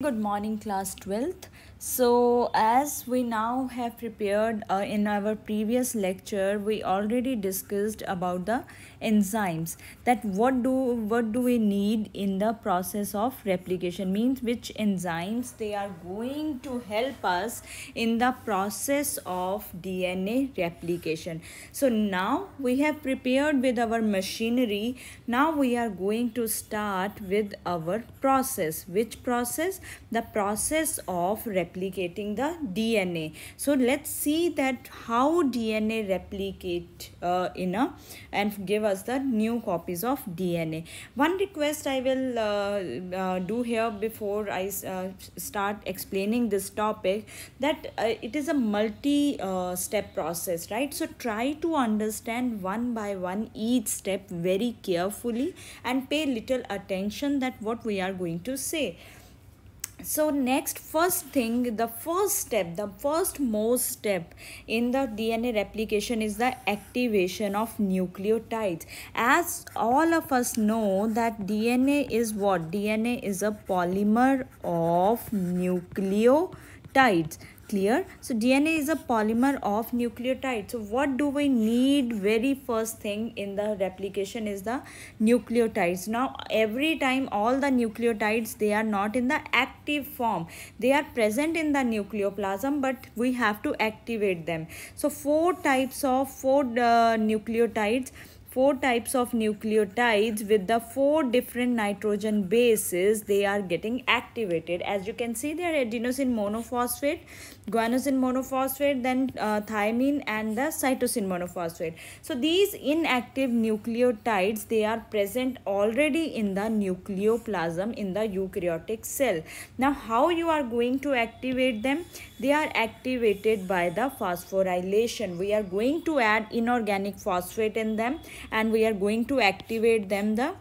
Good morning class 12th so as we now have prepared uh, in our previous lecture we already discussed about the enzymes that what do what do we need in the process of replication means which enzymes they are going to help us in the process of dna replication so now we have prepared with our machinery now we are going to start with our process which process the process of replication replicating the DNA. So let's see that how DNA replicate uh, in a and give us the new copies of DNA. One request I will uh, uh, do here before I uh, start explaining this topic that uh, it is a multi-step uh, process, right? So try to understand one by one each step very carefully and pay little attention that what we are going to say so next first thing the first step the first most step in the dna replication is the activation of nucleotides as all of us know that dna is what dna is a polymer of nucleotides clear so dna is a polymer of nucleotide so what do we need very first thing in the replication is the nucleotides now every time all the nucleotides they are not in the active form they are present in the nucleoplasm but we have to activate them so four types of four uh, nucleotides four types of nucleotides with the four different nitrogen bases they are getting activated as you can see they are adenosine monophosphate guanosine monophosphate then uh, thymine and the cytosine monophosphate so these inactive nucleotides they are present already in the nucleoplasm in the eukaryotic cell now how you are going to activate them they are activated by the phosphorylation we are going to add inorganic phosphate in them and we are going to activate them the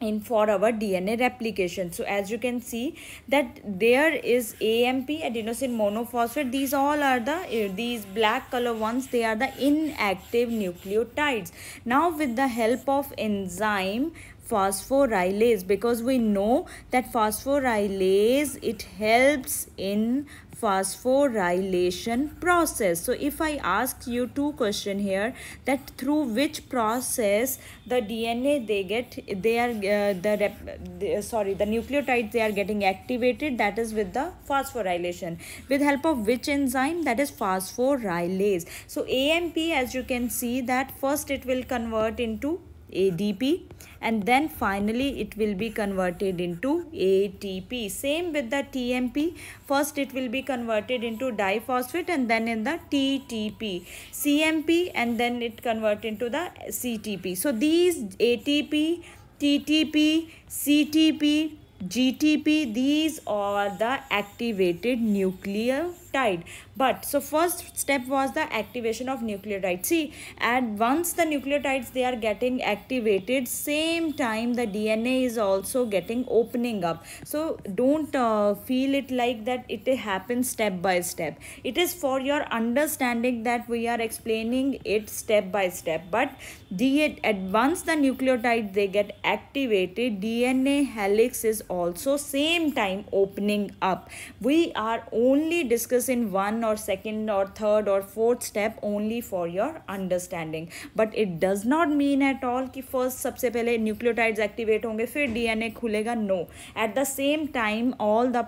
in for our DNA replication. So as you can see that there is AMP adenosine monophosphate. These all are the eh, these black color ones. They are the inactive nucleotides. Now with the help of enzyme phosphorylase because we know that phosphorylase it helps in phosphorylation process. So if I ask you two question here that through which process the DNA they get they are uh, the, rep, the, sorry the nucleotides they are getting activated that is with the phosphorylation with help of which enzyme that is phosphorylase. So AMP as you can see that first it will convert into ADP and then finally it will be converted into ATP. Same with the TMP. First it will be converted into diphosphate and then in the TTP. CMP and then it convert into the CTP. So these ATP, TTP, CTP, GTP, these are the activated nuclear peptide but so first step was the activation of nucleotides see and once the nucleotides they are getting activated same time the dna is also getting opening up so don't uh, feel it like that it happens step by step it is for your understanding that we are explaining it step by step but the at once the nucleotide they get activated dna helix is also same time opening up we are only discussing in one or second or third or fourth step only for your understanding but it does not mean at all ki first sabse pehle nucleotides activate honge fir dna khulega no at the same time all the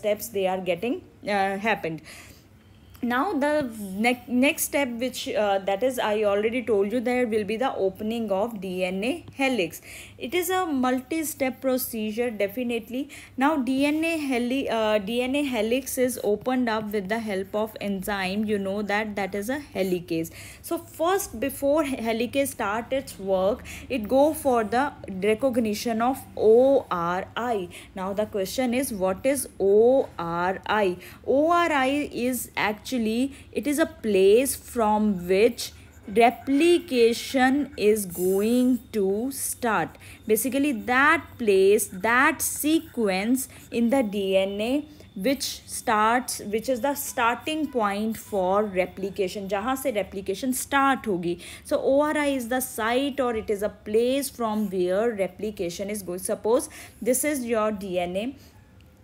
steps they are getting uh, happened now the ne next step which uh, that is i already told you there will be the opening of dna helix it is a multi-step procedure definitely now dna heli uh, dna helix is opened up with the help of enzyme you know that that is a helicase so first before helicase start its work it go for the recognition of ori now the question is what is ori ori is actually actually it is a place from which replication is going to start basically that place that sequence in the dna which starts which is the starting point for replication jahan se replication start hogi so ori is the site or it is a place from where replication is going suppose this is your dna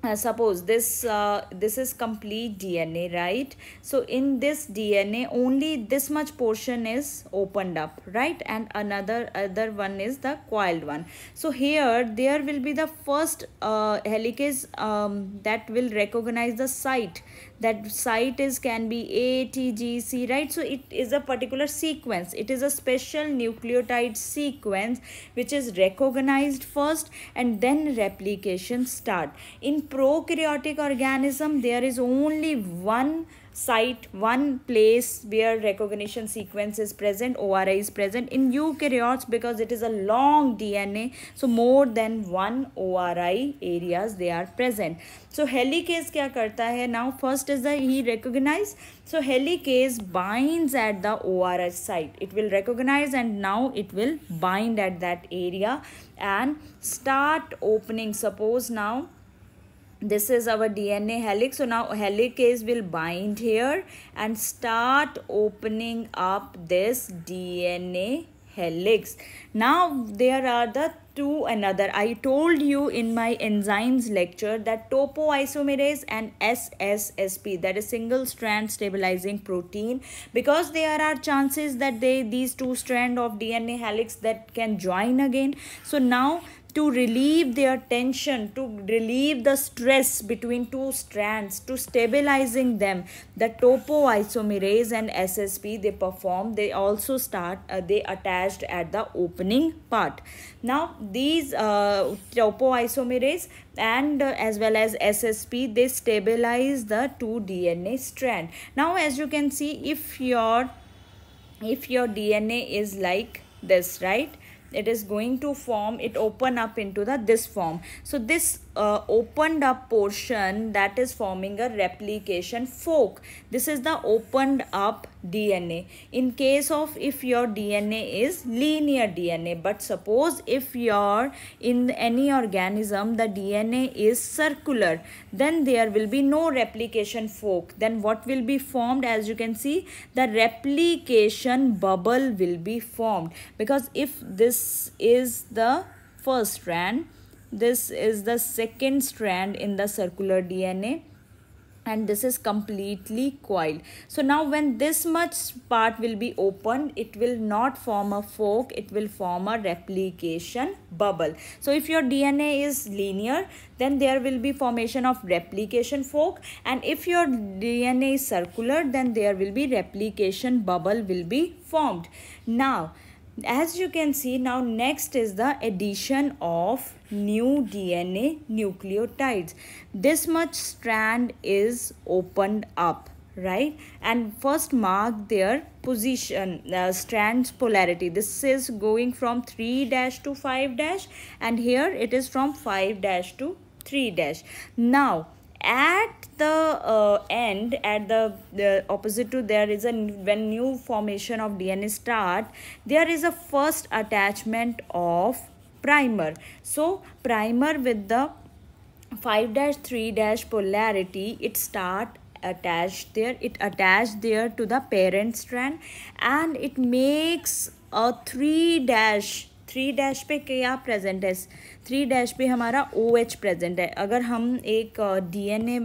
uh, suppose this uh, this is complete dna right so in this dna only this much portion is opened up right and another other one is the coiled one so here there will be the first uh, helicase um, that will recognize the site that site is can be A, T, G, C, right? So it is a particular sequence. It is a special nucleotide sequence which is recognized first and then replication start. In prokaryotic organism, there is only one site one place where recognition sequence is present, ORI is present in eukaryotes because it is a long DNA. So more than one ORI areas they are present. So helicase kya karta hai now first is the he recognize. So helicase binds at the ORI site. It will recognize and now it will bind at that area and start opening. Suppose now this is our DNA helix. So now helicase will bind here and start opening up this DNA helix. Now there are the two another. I told you in my enzymes lecture that topoisomerase and SSSP that is single strand stabilizing protein because there are chances that they these two strand of DNA helix that can join again. So now to relieve their tension, to relieve the stress between two strands, to stabilizing them. The topoisomerase and SSP they perform, they also start, uh, they attached at the opening part. Now these uh, topoisomerase and uh, as well as SSP, they stabilize the two DNA strand. Now as you can see, if your if your DNA is like this, right? it is going to form it open up into the this form so this uh, opened up portion that is forming a replication fork. This is the opened up DNA. In case of if your DNA is linear DNA, but suppose if your in any organism the DNA is circular, then there will be no replication fork. Then what will be formed as you can see the replication bubble will be formed because if this is the first strand this is the second strand in the circular DNA and this is completely coiled so now when this much part will be opened, it will not form a fork it will form a replication bubble so if your dna is linear then there will be formation of replication fork and if your dna is circular then there will be replication bubble will be formed now as you can see now next is the addition of new DNA nucleotides. This much strand is opened up right and first mark their position uh, strands polarity this is going from 3 dash to 5 dash and here it is from 5 dash to 3 dash now at the uh, end at the, the opposite to there is a when new formation of dna start there is a first attachment of primer so primer with the 5-3- polarity it start attached there it attached there to the parent strand and it makes a 3 dash 3 dash पे present है three dash पे हमारा O H present है अगर हम एक D N A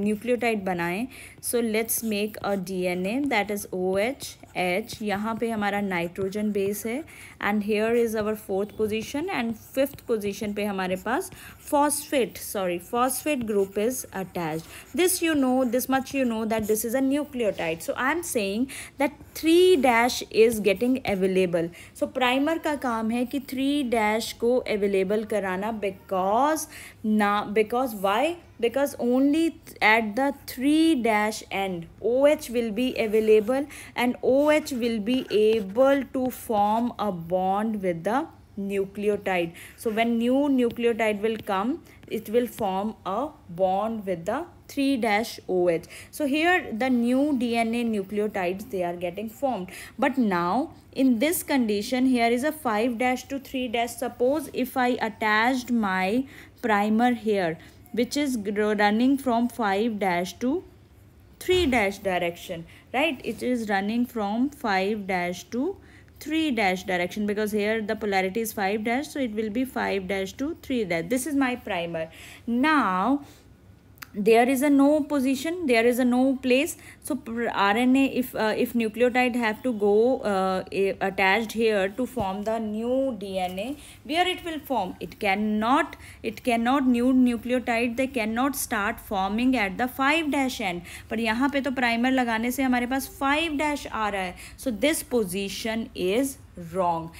nucleotide बनाएं so let's make a D A that is O H H यहाँ पे हमारा नाइट्रोजन बेस है and here is our fourth position and fifth position पे हमारे पास phosphate sorry phosphate group is attach this you know this much you know that this is a nucleotide so I am saying that three dash is getting available so primer का काम है कि three dash को available कराना because now because why because only at the 3 dash end OH will be available and OH will be able to form a bond with the nucleotide so when new nucleotide will come it will form a bond with the 3 dash OH so here the new DNA nucleotides they are getting formed but now in this condition here is a 5 dash to 3 dash suppose if I attached my primer here which is running from 5 dash to 3 dash direction right it is running from 5 dash to 3 dash direction because here the polarity is 5 dash so it will be 5 dash to 3 dash this is my primer now there is a no position there is a no place so rna if uh, if nucleotide have to go uh, attached here to form the new dna where it will form it cannot it cannot new nucleotide they cannot start forming at the 5 dash end पर yahan pe to primer lagane se hamare paas 5 dash aa raha hai so this position is wrong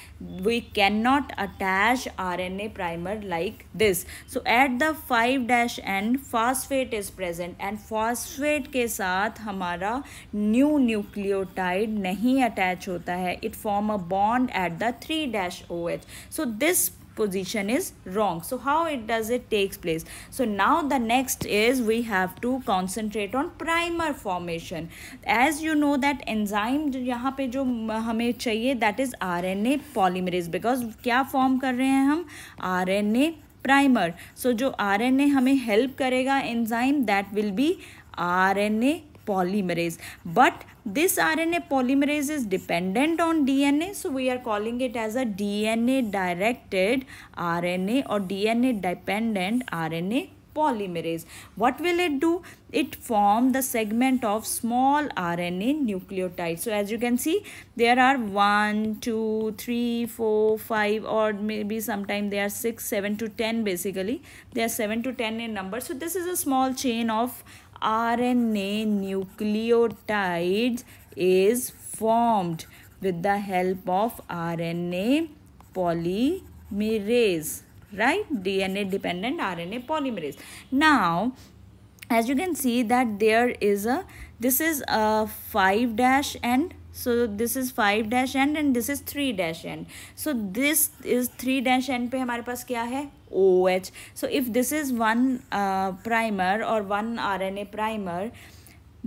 we cannot attach rna primer like this so at the 5 dash end phosphate is present and phosphate ke sath hamara new nucleotide nahi attach hota hai it form a bond at the 3 dash oh so this position is wrong so how it does it takes place so now the next is we have to concentrate on primer formation as you know that enzyme yahan pe jo hame chahiye that is RNA polymerase because kya form kar rahe hain hum RNA primer so jo rna hame help karega enzyme that will be rna polymerase but This RNA polymerase is dependent on DNA, so we are calling it as a DNA directed RNA or DNA dependent RNA polymerase. What will it do? It form the segment of small RNA nucleotides. So as you can see, there are 1, 2, 3, 4, 5 or maybe sometime there are 6, 7 to 10 basically. There are 7 to 10 in number. So this is a small chain of RNA nucleotides is formed with the help of RNA polymerase right DNA dependent RNA polymerase now as you can see that there is a this is a 5 dash end so this is 5 dash end and this is 3 dash end so this is 3 dash end पे हमारे पास क्या है OH. So if this is one uh, primer or one RNA primer,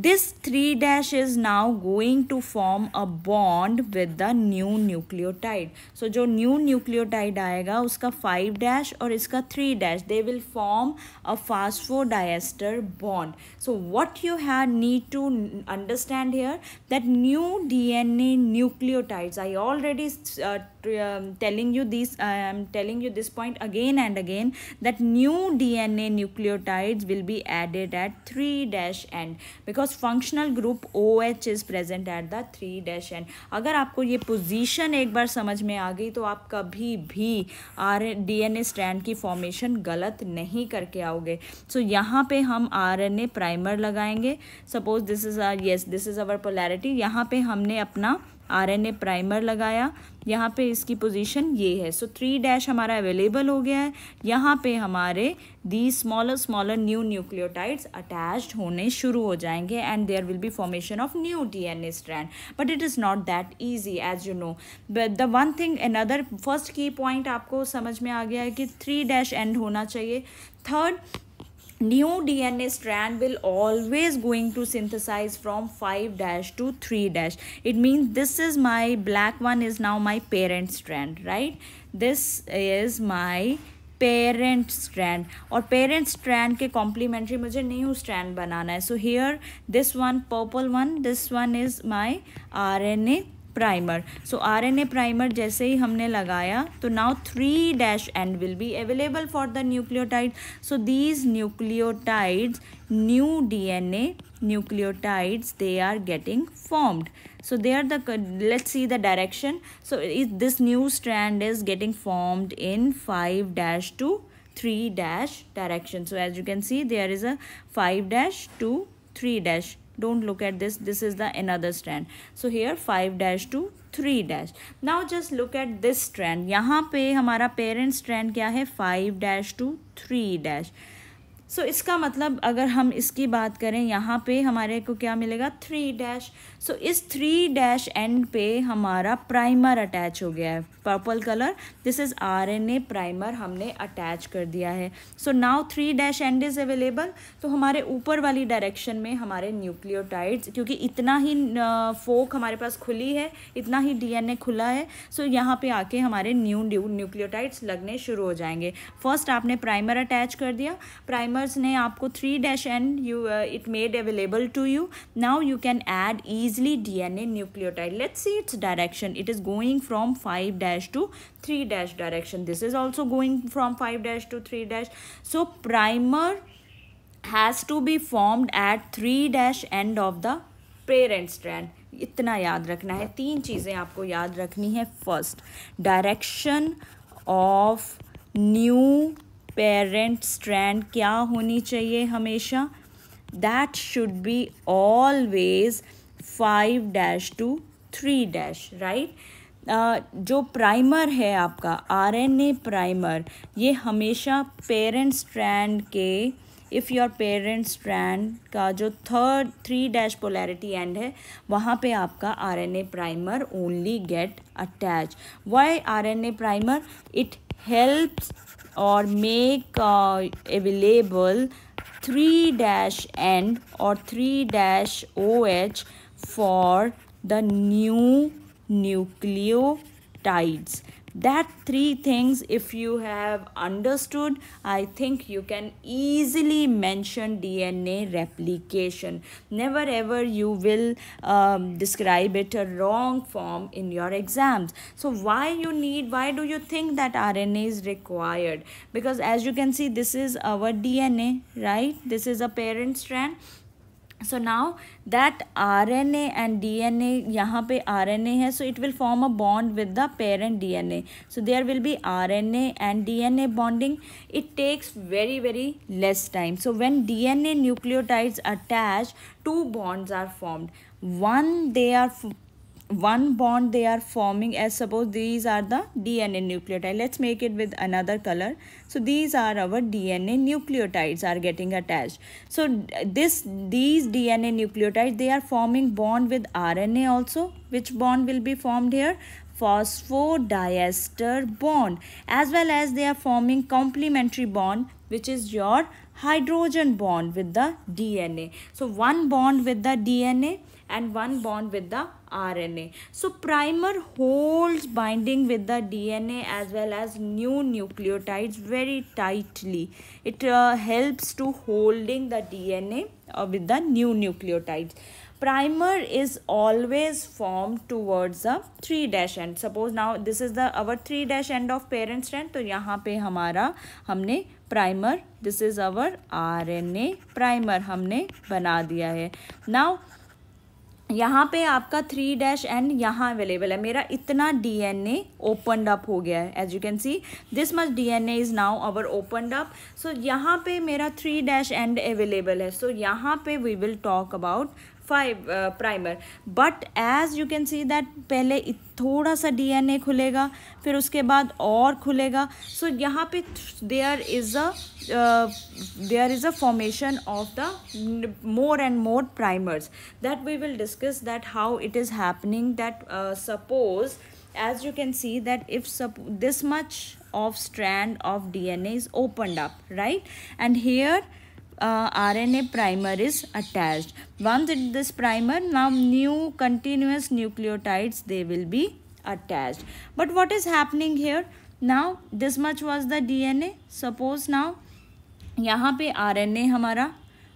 this 3 dash is now going to form a bond with the new nucleotide. So जो new nucleotide आएगा उसका 5 dash और इसका 3 dash they will form a phosphodiester bond. So what you have need to understand here that new DNA nucleotides I already uh, um, telling you this I am telling you this point again and again that new DNA nucleotides will be added at 3 dash end because functional group O H is present at the three dash end अगर आपको ये position एक बार समझ में आ गई तो आप कभी भी R D N A strand की फॉर्मेशन गलत नहीं करके आओगे सो so, यहाँ पे हम आर एन ए प्राइमर लगाएंगे suppose this is R yes this is our polarity यहाँ पे हमने अपना आरएनए प्राइमर लगाया यहाँ पे इसकी पोजीशन ये है सो थ्री डैश हमारा अवेलेबल हो गया है यहाँ पे हमारे the smaller smaller new nucleotides attached होने शुरू हो जाएंगे and there will be formation of new DNA strand but it is not that easy as you know the one thing another first की पॉइंट आपको समझ में आ गया है कि थ्री डैश एंड होना चाहिए third new D N A strand will always going to synthesise from five dash to three dash it means this is my black one is now my parent strand right this is my parent strand और parent strand के complementary मुझे new strand बनाना है so here this one purple one this one is my R N A primer so R N A primer जैसे ही हमने लगाया तो now three dash end will be available for the nucleotide so these nucleotides new D N A nucleotides they are getting formed so they are the let see the direction so is this new strand is getting formed in five dash to three dash direction so as you can see there is a five dash to three dash don't look at this this is the another strand so here 5 dash to 3 dash now just look at this strand yahan pe hamara parent strand kya hai 5 dash to 3 dash so so, इसका मतलब अगर हम इसकी बात करें यहाँ पे हमारे को क्या मिलेगा थ्री डैश सो इस थ्री डैश एंड पे हमारा प्राइमर अटैच हो गया है purple colour this is RNA primer हमने अटैच कर दिया है so now three dash end is available तो हमारे ऊपर वाली डायरेक्शन में हमारे न्यूक्लियोटाइड्स क्योंकि इतना ही फोक हमारे पास खुली है इतना ही ए खुला है सो so यहाँ पे आके हमारे न्यू न्यूक्लियोटाइड्स लगने शुरू हो जाएंगे फर्स्ट आपने प्राइमर अटैच कर दिया प्राइमर कस्टमर्स ने आपको three dash end you it made available to you now you can add easily D N A nucleotide let see its direction it is going from five dash to three dash direction this is also going from five dash to three dash so primer has to be formed at three dash end of the parents strand इतना याद रखना है तीन चीज़ें आपको याद रखनी है first direction of new parent strand क्या होनी चाहिए हमेशा that should be always five dash to three dash right जो प्राइमर है आपका आरएनए प्राइमर ये हमेशा पेरेंट स्ट्रैंड के इफ़ योर पेरेंट स्ट्रैंड का जो third three dash polarity end है वहाँ पे आपका RNA primer only get attach why RNA primer it helps or make uh, available 3 dash n or 3 dash oh for the new nucleotides that three things if you have understood i think you can easily mention dna replication never ever you will um, describe it a wrong form in your exams so why you need why do you think that rna is required because as you can see this is our dna right this is a parent strand so now that R N A and D N A यहाँ पे R N A है so it will form a bond with the parent D N A so there will be R N A and D N A bonding it takes very very less time so when D N A nucleotides attach two bonds are formed one they are one bond they are forming as suppose these are the DNA nucleotide. Let's make it with another color. So these are our DNA nucleotides are getting attached. So this these DNA nucleotides they are forming bond with RNA also. Which bond will be formed here? phosphodiester bond as well as they are forming complementary bond which is your hydrogen bond with the DNA. So one bond with the DNA and one bond with the RNA. So primer holds binding with the DNA as well as new nucleotides very tightly. It uh, helps to holding the DNA uh, with the new nucleotides primer is always formed towards the three dash end suppose now this is the our three dash end of parent strand तो यहाँ पे हमारा हमने primer this is our rna primer हमने बना दिया है now यहाँ पे आपका थ्री डैश एन यहाँ अवेलेबल है मेरा इतना डी एन ए अप हो गया है as you can see this much D N A is now our opened up so यहाँ पे मेरा थ्री डैश एंड अवेलेबल है सो so, यहाँ पे we will talk about five primer but as you can see that पहले थोड़ा सा DNA खुलेगा फिर उसके बाद और खुलेगा सो so, यहाँ पे there is a there is a formation of the more and more primers that we will discuss that how it is happening that suppose as you can see that if this much of strand of DNA is opened up right and here uh, RNA primer is attached. Once it, this primer, now new continuous nucleotides, they will be attached. But what is happening here? Now, this much was the DNA. Suppose now, यहाँ पे RNA हमारा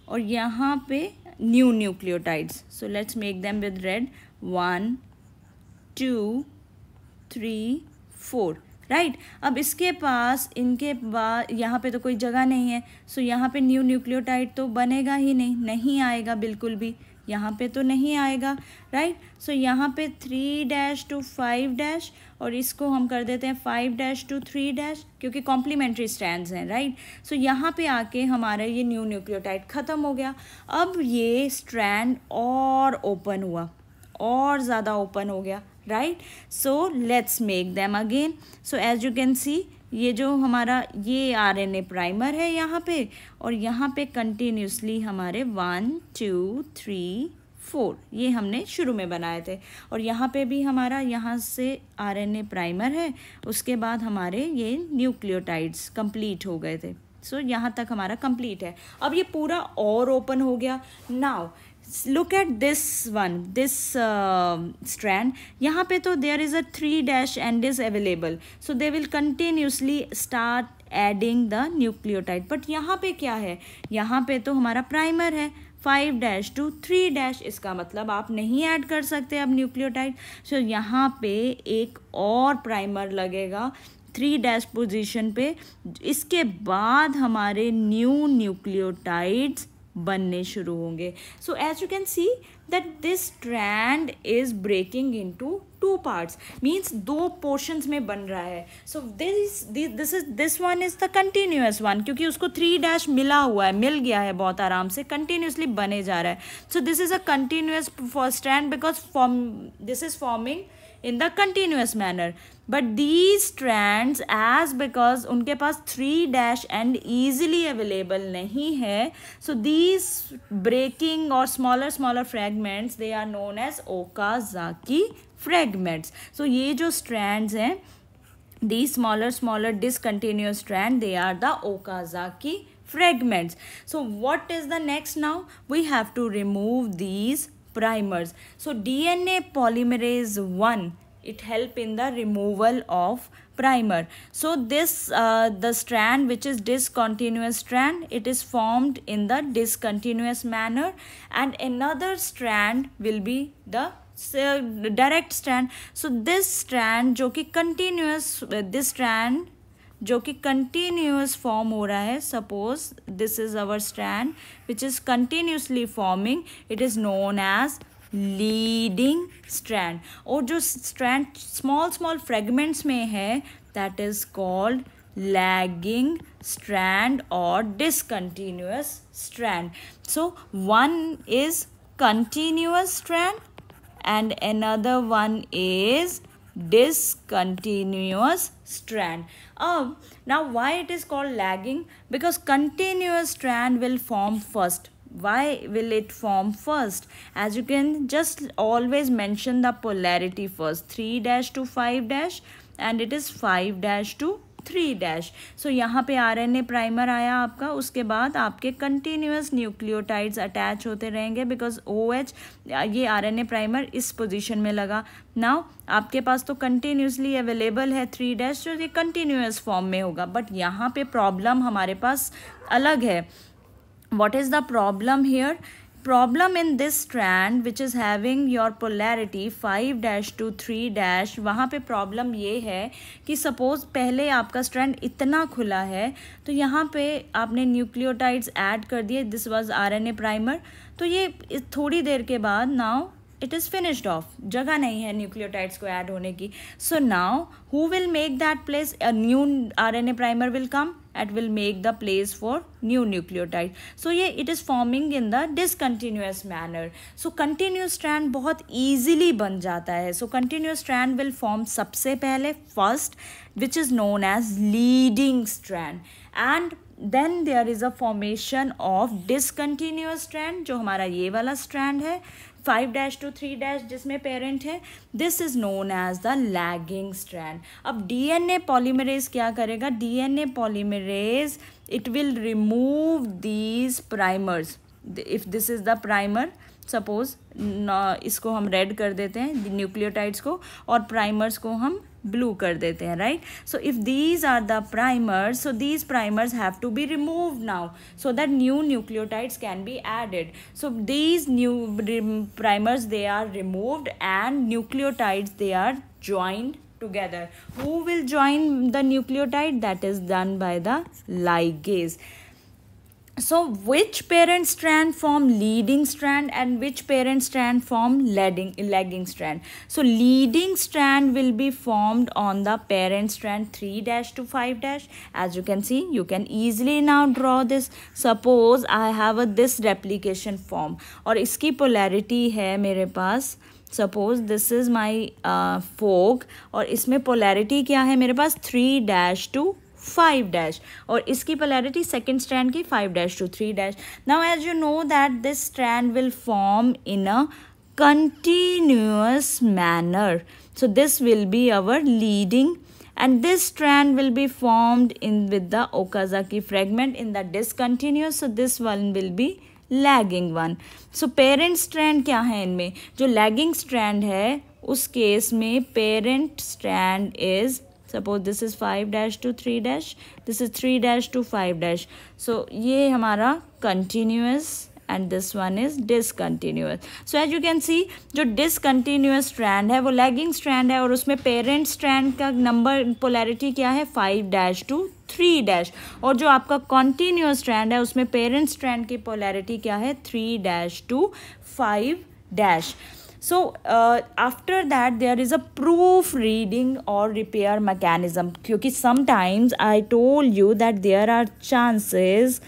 और यहाँ पे new nucleotides. So, let's make them with red. One, two, three, four. Right अब इसके पास इनके पास यहाँ पे तो कोई जगह नहीं है सो यहाँ पे न्यू न्यूक्लियोटाइड तो बनेगा ही नहीं नहीं आएगा बिल्कुल भी यहाँ पे तो नहीं आएगा राइट सो यहाँ पे three dash to five dash और इसको हम कर देते हैं five dash to three dash क्योंकि कॉम्प्लीमेंट्री स्टैंड हैं राइट सो यहाँ पे आके हमारा ये न्यू न्यूक्लियोटाइड ख़त्म हो गया अब ये स्ट्रैंड और ओपन हुआ और ज़्यादा ओपन हो गया right so let's make them again so as you can see ये जो हमारा ये आर एन ए प्राइमर है यहाँ पे और यहाँ पे कंटिन्यूसली हमारे वन टू थ्री फोर ये हमने शुरू में बनाए थे और यहाँ पे भी हमारा यहाँ से आर एन ए प्राइमर है उसके बाद हमारे ये न्यूक्लियोटाइड्स कंप्लीट हो गए थे सो so, यहाँ तक हमारा कंप्लीट है अब ये पूरा और ओपन हो गया now look at this one this strand यहाँ पे तो there is a three dash end is available so they will continuously start adding the nucleotide but यहाँ पे क्या है यहाँ पे तो हमारा प्राइमर है five dash to three dash इसका मतलब आप नहीं ऐड कर सकते अब न्यूक्लियोटाइड सो so, यहाँ पे एक और प्राइमर लगेगा थ्री डैश पोजिशन पे इसके बाद हमारे न्यू न्यूक्लियोटाइड्स बनने शुरू होंगे so as you can see that this strand is breaking into two parts means दो पोर्शंस में बन रहा है so this this is this one is the continuous one क्योंकि उसको थ्री डैश मिला हुआ है मिल गया है बहुत आराम से कंटिन्यूसली बने जा रहा है so this is a continuous for strand because form this is forming in the continuous manner but these strands as because उनके पास three dash end easily available नहीं है सो दीज ब्रेकिंग और smaller smaller fragments they are known as Okazaki fragments so ये जो strand हैं the smaller smaller discontinuous strand they are the Okazaki fragments so what is the next now we have to remove these primers so dna polymerase 1 it help in the removal of primer so this uh, the strand which is discontinuous strand it is formed in the discontinuous manner and another strand will be the direct strand so this strand जो कि continuous uh, this strand जो कि continuous form हो रहा है suppose this is our strand which is continuously forming it is known as leading strand और जो strand small small fragments में है that is called lagging strand और discontinuous strand so one is continuous strand and another one is discontinuous strand. Um, now, why it is called lagging? Because continuous strand will form first. Why will it form first? As you can just always mention the polarity first. 3 dash to 5 dash and it is 5 dash to three dash so यहाँ पे RNA primer आया आपका उसके बाद आपके continuous nucleotides attach होते रहेंगे because O H ये आरएनए प्राइमर इस पोजीशन में लगा नाउ आपके पास तो कंटिन्यूसली अवेलेबल है थ्री डैश जो ये कंटिन्यूस फॉर्म में होगा बट यहाँ पे प्रॉब्लम हमारे पास अलग है what is the problem here problem in this strand which is having your polarity five dash to three dash वहाँ पर प्रॉब्लम ये है कि सपोज़ पहले आपका स्ट्रैंड इतना खुला है तो यहाँ पर आपने न्यूक्लियोटाइड्स ऐड कर दिए this was R N A primer तो ये थोड़ी देर के बाद now it is finished off जगह नहीं है न्यूक्लियोटाइड्स को ऐड होने की so now who will make that place a new a primer will come at will make the place for new nucleotide so ये it is forming in the discontinuous manner so continuous strand बहुत easily बन जाता है so continuous strand will form सबसे पहले first which is known as leading strand and then there is a formation of discontinuous strand जो हमारा ये वाला स्ट्रैंड है five dash to three dash जिसमें पेरेंट है this is known as the lagging strand अब डी एन ए पॉलीमरेज क्या करेगा D N A polymerase it will remove these primers if this is the primer suppose इसको हम red कर देते हैं न्यूक्लियोटाइड्स को और प्राइमर्स को हम blue kar dete hain right so if these are the primers so these primers have to be removed now so that new nucleotides can be added so these new primers they are removed and nucleotides they are joined together who will join the nucleotide that is done by the ligase so which parent strand form leading strand and which parent strand form lagging, lagging strand so leading strand will be formed on the parent strand 3 dash to 5 dash as you can see you can easily now draw this suppose i have a this replication form or iski polarity hai mere paas suppose this is my uh, fork or isme polarity kya hai mere paas 3 dash to five dash और इसकी polarity second strand की five dash to three dash now as you know that this strand will form in a continuous manner so this will be our leading and this strand will be formed in with the Okazaki fragment in the discontinuous so this one will be lagging one so parent strand क्या है इनमें जो lagging strand है उस case में parent strand is suppose this is five dash to three dash this is three dash to five dash so ये हमारा continuous and this one is discontinuous so as you can see जो discontinuous strand है वो lagging strand है और उसमें parent strand का number polarity क्या है five dash to three dash और जो आपका कॉन्टीन्यूस स्ट्रैंड है उसमें पेरेंट स्ट्रैंड की पोलैरिटी क्या है three dash to five dash so uh, after that there is a proofreading or repair mechanism because sometimes i told you that there are chances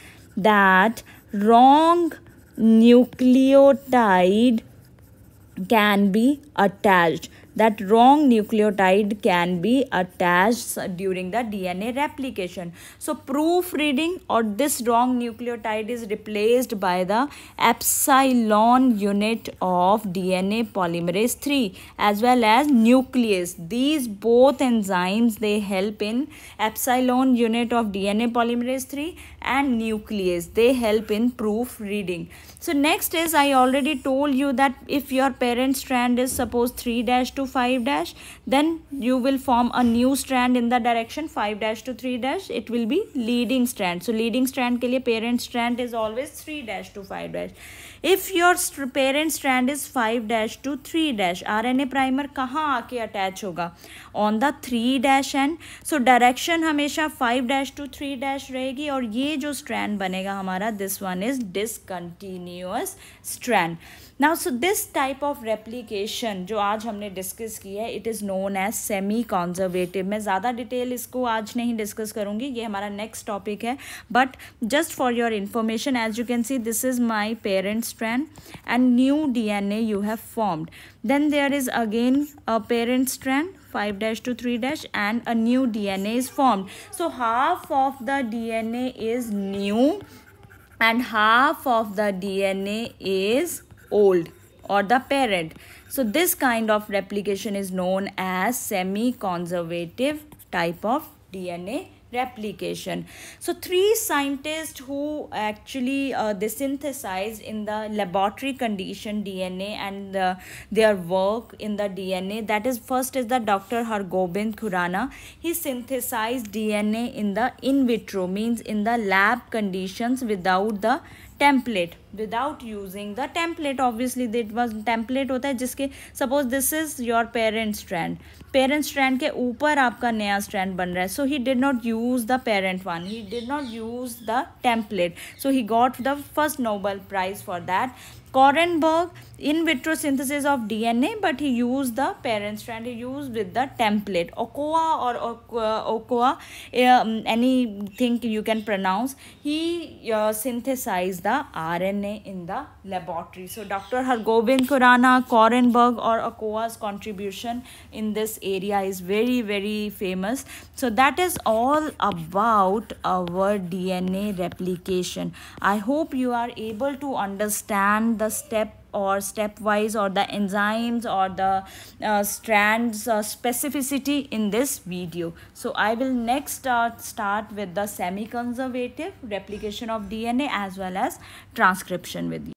that wrong nucleotide can be attached that wrong nucleotide can be attached during the DNA replication. So proofreading or this wrong nucleotide is replaced by the epsilon unit of DNA polymerase 3 as well as nucleus. These both enzymes they help in epsilon unit of DNA polymerase 3 and nucleus. They help in proofreading. So next is I already told you that if your parent strand is suppose 3-2 5 dash then you will form a new strand in the direction 5 dash to 3 dash it will be leading strand so leading strand के लिए parent strand is always 3 dash to 5 dash if your parent strand is 5 dash to 3 dash RNA primer कहाँ आके attach होगा on the 3 dash end so direction हमेशा 5 dash to 3 dash रहेगी और ये जो strand बनेगा हमारा this one is discontinuous strand now so this type of replication जो आज हमने डिस्कस की है it is known as semi conservative मैं ज़्यादा डिटेल इसको आज नहीं डिस्कस करूँगी ये हमारा नेक्स्ट टॉपिक है but just for your information as you can see this is my parents strand and new D N A you have formed then there is again a parent strand 5 dash to 3 dash and a new dna is formed so half of the dna is new and half of the dna is old or the parent. So this kind of replication is known as semi-conservative type of DNA replication. So three scientists who actually uh, they synthesized in the laboratory condition DNA and uh, their work in the DNA that is first is the Dr. Hargobind Khurana. He synthesized DNA in the in vitro means in the lab conditions without the template without using the template obviously that was template होता है जिसके suppose this is your parent strand parent strand के ऊपर आपका नया strand बन रहा है so he did not use the parent one he did not use the template so he got the first Nobel prize for that Korenberg in vitro synthesis of DNA, but he used the parent strand. He used with the template Okoa or Okoa, um, anything you can pronounce. He uh, synthesized the RNA in the laboratory. So Dr. Hargobind Kurana, Korenberg or Okoa's contribution in this area is very very famous. So that is all about our DNA replication. I hope you are able to understand the step or stepwise or the enzymes or the uh, strands uh, specificity in this video. So I will next uh, start with the semi-conservative replication of DNA as well as transcription with you.